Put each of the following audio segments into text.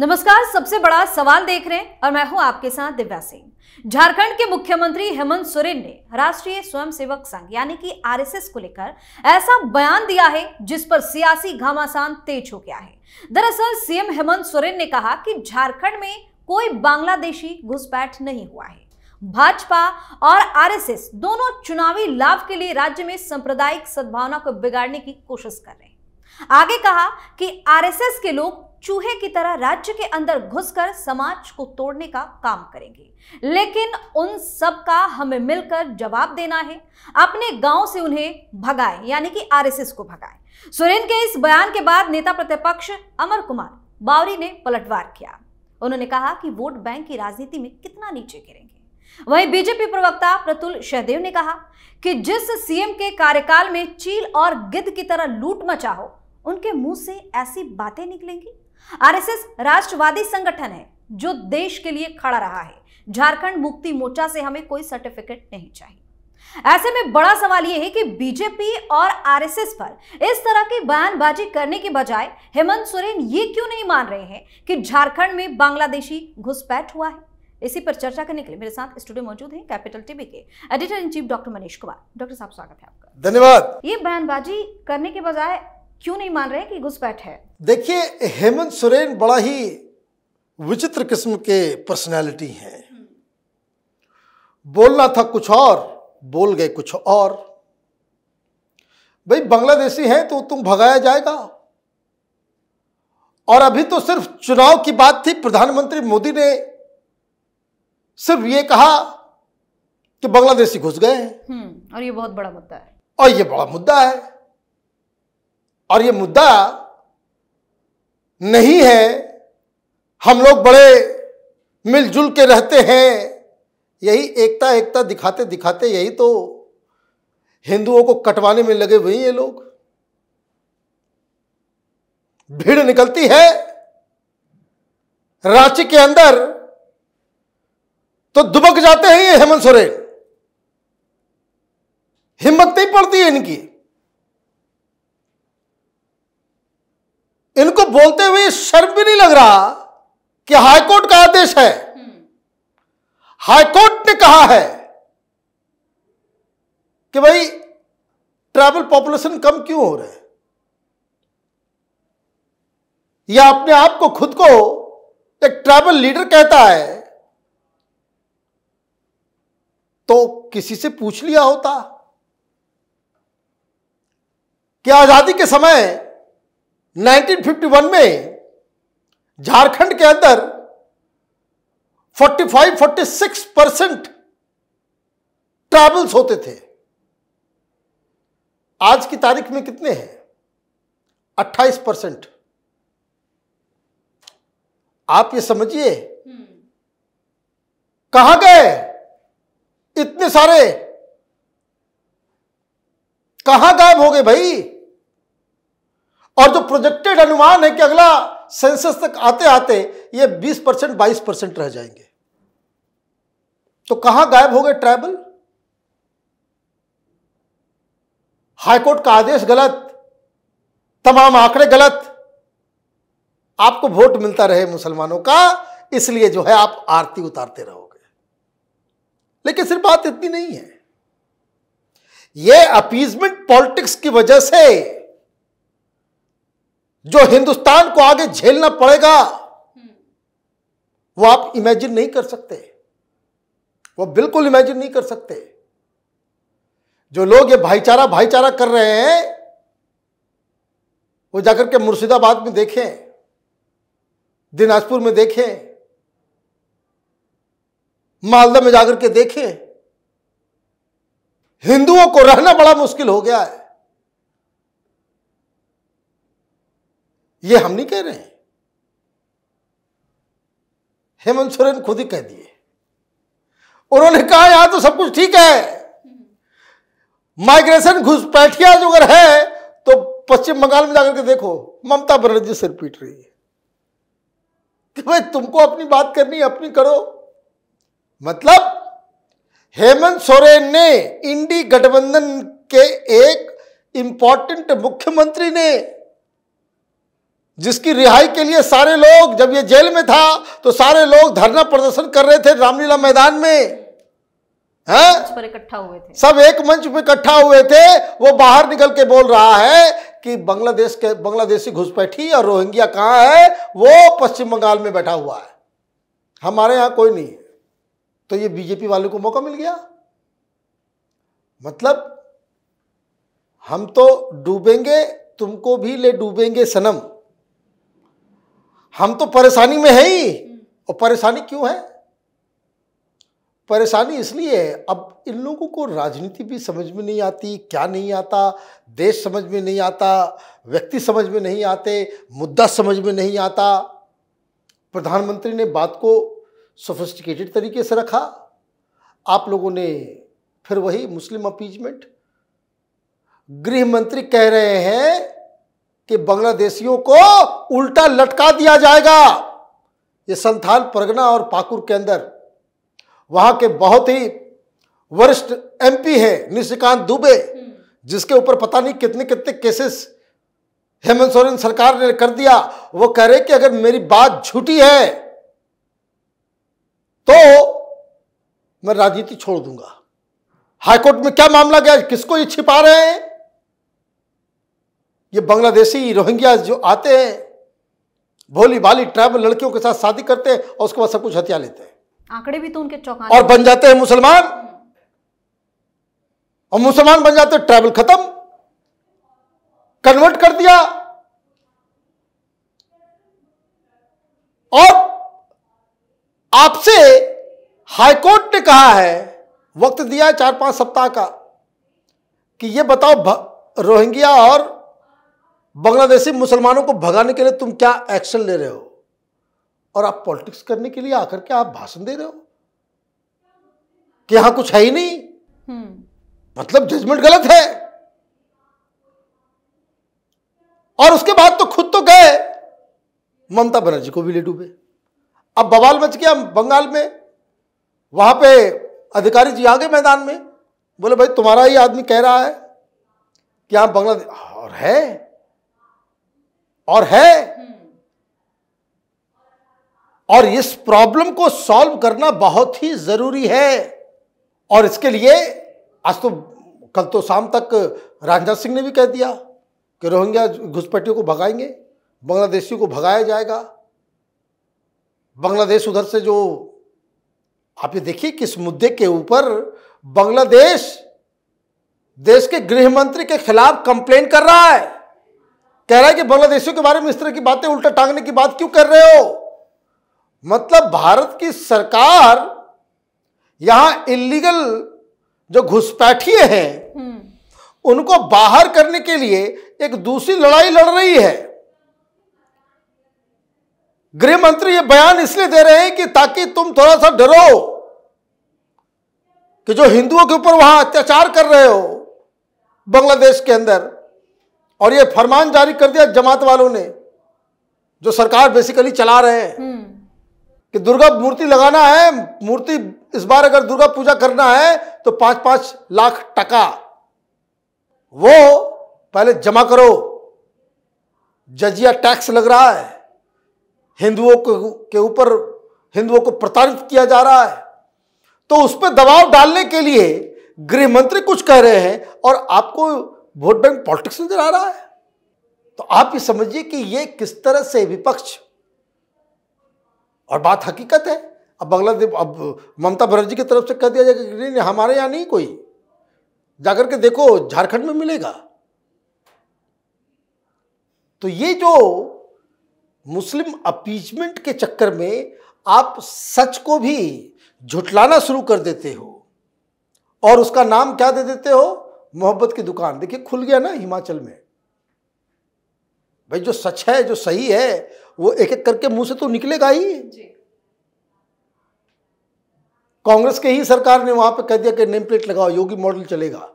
नमस्कार सबसे बड़ा सवाल देख रहे हैं और मैं हूं आपके साथ दिव्या सिंह झारखंड के मुख्यमंत्री हेमंत सोरेन ने राष्ट्रीय स्वयंसेवक संघ यानी कि आरएसएस को लेकर ऐसा बयान दिया है जिस पर सियासी घमासान तेज हो गया है दरअसल सीएम हेमंत सोरेन ने कहा कि झारखंड में कोई बांग्लादेशी घुसपैठ नहीं हुआ है भाजपा और आरएसएस दोनों चुनावी लाभ के लिए राज्य में सांप्रदायिक सद्भावना को बिगाड़ने की कोशिश कर रहे हैं आगे कहा कि आरएसएस के लोग चूहे की तरह राज्य के अंदर घुसकर समाज को तोड़ने का काम करेंगे लेकिन उन सब का हमें मिलकर जवाब देना है अपने गांव से उन्हें भगाएं यानी कि आरएसएस को भगाएं सुरेन के इस बयान के बाद नेता प्रतिपक्ष अमर कुमार बावरी ने पलटवार किया उन्होंने कहा कि वोट बैंक की राजनीति में कितना नीचे गिरेंगे वहीं बीजेपी प्रवक्ता प्रतुल सहदेव ने कहा कि जिस सीएम के कार्यकाल में चील और गिद्ध की तरह लूट मचा हो उनके मुंह से ऐसी बातें निकलेंगी आरएसएस राष्ट्रवादी संगठन है जो देश के लिए खड़ा रहा है झारखंड मुक्ति मोर्चा से हमें कोई सर्टिफिकेट नहीं चाहिए ऐसे में बड़ा सवाल यह है कि बीजेपी और आरएसएस पर इस तरह की बयानबाजी करने के बजाय हेमंत सोरेन ये क्यों नहीं मान रहे हैं कि झारखंड में बांग्लादेशी घुसपैठ हुआ है इसी पर चर्चा करने के लिए मेरे साथ स्टूडियो मौजूद हैं कैपिटल टीवी के editor in chief doctor Manish Kumar doctor साहब स्वागत है आपका धन्यवाद ये बयानबाजी करने के बजाय क्यों नहीं मान रहे कि घुसपैठ है देखिए हेमंत सोरेन बड़ा ही विचित्र किस्म के पर्सनैलिटी हैं बोलना था कुछ और बोल गए कुछ और भाई बांग्लादेशी हैं तो तुम भगाया जाएगा और अभी तो सिर्फ चुनाव की बात थी प्रधानमंत्री मोदी ने सिर्फ ये कहा कि बांग्लादेशी घुस गए हम्म, और ये बहुत बड़ा मुद्दा है और ये बड़ा मुद्दा है और ये मुद्दा नहीं है हम लोग बड़े मिलजुल के रहते हैं यही एकता एकता दिखाते दिखाते यही तो हिंदुओं को कटवाने में लगे हुए ये लोग भीड़ निकलती है रांची के अंदर तो दुबक जाते हैं ये हेमंत सोरेन हिम्मत नहीं पड़ती है इनकी इनको बोलते हुए शर्म भी नहीं लग रहा कि हाईकोर्ट का आदेश है हाईकोर्ट ने कहा है कि भाई ट्रैवल पॉपुलेशन कम क्यों हो रहा है या अपने आप को खुद को एक ट्रैवल लीडर कहता है तो किसी से पूछ लिया होता कि आजादी के समय 1951 में झारखंड के अंदर 45-46 परसेंट ट्रैवल्स होते थे आज की तारीख में कितने हैं 28 परसेंट आप ये समझिए हम्म। कहा गए इतने सारे कहां गायब हो गए भाई और जो प्रोजेक्टेड अनुमान है कि अगला सेंसस तक आते आते ये 20 परसेंट बाईस परसेंट रह जाएंगे तो कहां गायब हो गए ट्राइबल हाईकोर्ट का आदेश गलत तमाम आंकड़े गलत आपको वोट मिलता रहे मुसलमानों का इसलिए जो है आप आरती उतारते रहोगे लेकिन सिर्फ बात इतनी नहीं है यह अपीजमेंट पॉलिटिक्स की वजह से जो हिंदुस्तान को आगे झेलना पड़ेगा वो आप इमेजिन नहीं कर सकते वो बिल्कुल इमेजिन नहीं कर सकते जो लोग ये भाईचारा भाईचारा कर रहे हैं वो जाकर के मुर्शिदाबाद में देखें दिनाजपुर में देखें मालदा में जाकर के देखें हिंदुओं को रहना बड़ा मुश्किल हो गया है ये हम नहीं कह रहे हैं हेमंत सोरेन खुद ही कह दिए उन्होंने कहा यहां तो सब कुछ ठीक है माइग्रेशन घुसपैठिया जो अगर है तो पश्चिम बंगाल में जाकर के देखो ममता बनर्जी सिर पीट रही है कि भाई तुमको अपनी बात करनी अपनी करो मतलब हेमंत सोरेन ने इंडी गठबंधन के एक इंपॉर्टेंट मुख्यमंत्री ने जिसकी रिहाई के लिए सारे लोग जब ये जेल में था तो सारे लोग धरना प्रदर्शन कर रहे थे रामलीला मैदान में है इकट्ठा हुए थे सब एक मंच पर इकट्ठा हुए थे वो बाहर निकल के बोल रहा है कि बांग्लादेश के बांग्लादेशी घुसपैठी और रोहिंग्या कहाँ है वो पश्चिम बंगाल में बैठा हुआ है हमारे यहाँ कोई नहीं है तो ये बीजेपी वालों को मौका मिल गया मतलब हम तो डूबेंगे तुमको भी ले डूबेंगे सनम हम तो परेशानी में है ही और परेशानी क्यों है परेशानी इसलिए है अब इन लोगों को राजनीति भी समझ में नहीं आती क्या नहीं आता देश समझ में नहीं आता व्यक्ति समझ में नहीं आते मुद्दा समझ में नहीं आता प्रधानमंत्री ने बात को सोफिस्टिकेटेड तरीके से रखा आप लोगों ने फिर वही मुस्लिम अपीजमेंट गृह मंत्री कह रहे हैं कि बांग्लादेशियों को उल्टा लटका दिया जाएगा ये संथाल परगना और पाकुर के अंदर वहां के बहुत ही वरिष्ठ एमपी हैं निशिकांत दुबे जिसके ऊपर पता नहीं कितने कितने केसेस हेमंत सोरेन सरकार ने कर दिया वो कह रहे कि अगर मेरी बात झूठी है तो मैं राजनीति छोड़ दूंगा हाईकोर्ट में क्या मामला गया किसको ये छिपा रहे हैं ये बांग्लादेशी रोहिंग्या जो आते हैं भोली भाली ट्राइबल लड़कियों के साथ शादी करते हैं और उसके बाद सब कुछ हथियार लेते हैं आंकड़े भी तो उनके चौंका और बन जाते हैं मुसलमान और मुसलमान बन जाते हैं ट्राइबल खत्म कन्वर्ट कर दिया और आपसे हाईकोर्ट ने कहा है वक्त दिया है चार पांच सप्ताह का कि यह बताओ रोहिंग्या और बांग्लादेशी मुसलमानों को भगाने के लिए तुम क्या एक्शन ले रहे हो और आप पॉलिटिक्स करने के लिए आकर के आप भाषण दे रहे हो कि यहां कुछ है ही नहीं हम्म। मतलब जजमेंट गलत है और उसके बाद तो खुद तो गए ममता बनर्जी को भी ले डूबे अब बवाल मच गया बंगाल में वहां पे अधिकारी जी आ गए मैदान में बोले भाई तुम्हारा ही आदमी कह रहा है कि आप बांग्लादेश और है और है और इस प्रॉब्लम को सॉल्व करना बहुत ही जरूरी है और इसके लिए आज तो कल तो शाम तक राजनाथ सिंह ने भी कह दिया कि रोहिंग्या घुसपैठियों को भगाएंगे बांग्लादेशियों को भगाया जाएगा बांग्लादेश उधर से जो आप ये देखिए किस मुद्दे के ऊपर बांग्लादेश देश के गृह मंत्री के खिलाफ कंप्लेन कर रहा है कह रहा है कि बांग्लादेशियों के बारे में इस तरह की बातें उल्टा टांगने की बात क्यों कर रहे हो मतलब भारत की सरकार यहां इलीगल जो घुसपैठिए हैं हम्म। उनको बाहर करने के लिए एक दूसरी लड़ाई लड़ रही है गृह मंत्री ये बयान इसलिए दे रहे हैं कि ताकि तुम थोड़ा सा डरो कि जो हिंदुओं के ऊपर वहां अत्याचार कर रहे हो बांग्लादेश के अंदर और ये फरमान जारी कर दिया जमात वालों ने जो सरकार बेसिकली चला रहे हैं हम्म। कि दुर्गा मूर्ति लगाना है मूर्ति इस बार अगर दुर्गा पूजा करना है तो पांच पांच लाख टका वो पहले जमा करो जजिया टैक्स लग रहा है हिंदुओं के ऊपर हिंदुओं को प्रताड़ित किया जा रहा है तो उस पर दबाव डालने के लिए गृह मंत्री कुछ कह रहे हैं और आपको वोट बैंक पॉलिटिक्स नजर आ रहा है तो आप ये समझिए कि ये किस तरह से विपक्ष और बात हकीकत है अब बांग्लादेश अब ममता बनर्जी की तरफ से कह दिया जाएगा कि नहीं हमारे यहाँ नहीं कोई जाकर के देखो झारखंड में मिलेगा तो ये जो मुस्लिम अपीचमेंट के चक्कर में आप सच को भी झुटलाना शुरू कर देते हो और उसका नाम क्या दे देते हो मोहब्बत की दुकान देखिए खुल गया ना हिमाचल में भाई जो सच है जो सही है वो एक एक करके मुंह से तो निकलेगा ही कांग्रेस के ही सरकार ने वहां पे कह दिया कि नेम प्लेट लगाओ योगी मॉडल चलेगा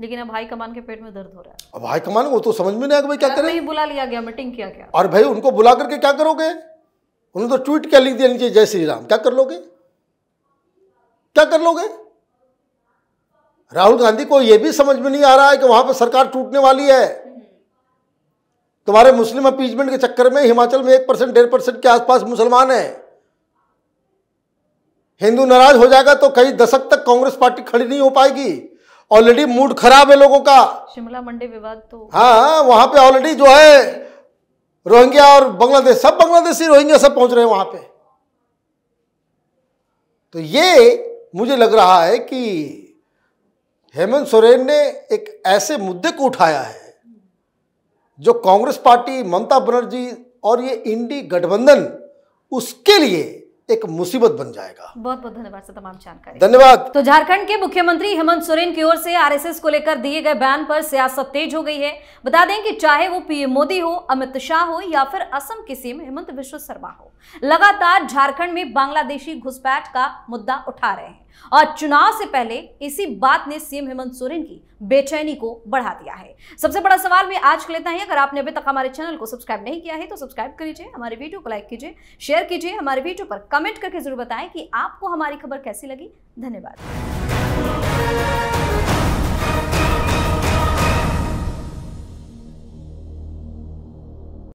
लेकिन अब भाई कमान के पेट में दर्द हो रहा है अब भाई कमान वो तो समझ में नहीं आया क्या करें बुला लिया गया मीटिंग किया गया और भाई उनको बुला करके क्या करोगे उन्होंने तो ट्वीट क्या लिख दिया नीचे जय श्री राम क्या कर लोगे क्या कर लोगे राहुल गांधी को यह भी समझ में नहीं आ रहा है कि वहां पर सरकार टूटने वाली है तुम्हारे मुस्लिम अपीजमेंट के चक्कर में हिमाचल में एक परसेंट डेढ़ परसेंट के आसपास मुसलमान है हिंदू नाराज हो जाएगा तो कई दशक तक कांग्रेस पार्टी खड़ी नहीं हो पाएगी ऑलरेडी मूड खराब है लोगों का शिमला मंडी विवाद तो हाँ वहां पे ऑलरेडी जो है रोहिंग्या और बांग्लादेश सब बांग्लादेशी रोहिंग्या सब पहुंच रहे हैं वहां पे तो ये मुझे लग रहा है कि हेमंत सोरेन ने एक ऐसे मुद्दे को उठाया है जो कांग्रेस पार्टी ममता बनर्जी और ये इंडी गठबंधन उसके लिए एक मुसीबत बन जाएगा बहुत बहुत धन्यवाद सर तमाम जानकारी धन्यवाद तो झारखंड के मुख्यमंत्री हेमंत सोरेन की ओर से आरएसएस को लेकर दिए गए बयान पर सियासत तेज हो गई है बता दें कि चाहे वो पीएम मोदी हो अमित शाह हो या फिर असम के सीएम हेमंत विश्व शर्मा हो लगातार झारखंड में बांग्लादेशी घुसपैठ का मुद्दा उठा रहे हैं और चुनाव से पहले इसी बात ने सीएम हेमंत सोरेन की बेचैनी को बढ़ा दिया है सबसे बड़ा सवाल मैं आज के लेता है अगर आपने अभी तक हमारे चैनल को सब्सक्राइब नहीं किया है तो सब्सक्राइब कर लीजिए हमारे वीडियो को लाइक कीजिए शेयर कीजिए हमारे वीडियो पर कमेंट करके जरूर बताएं कि आपको हमारी खबर कैसी लगी धन्यवाद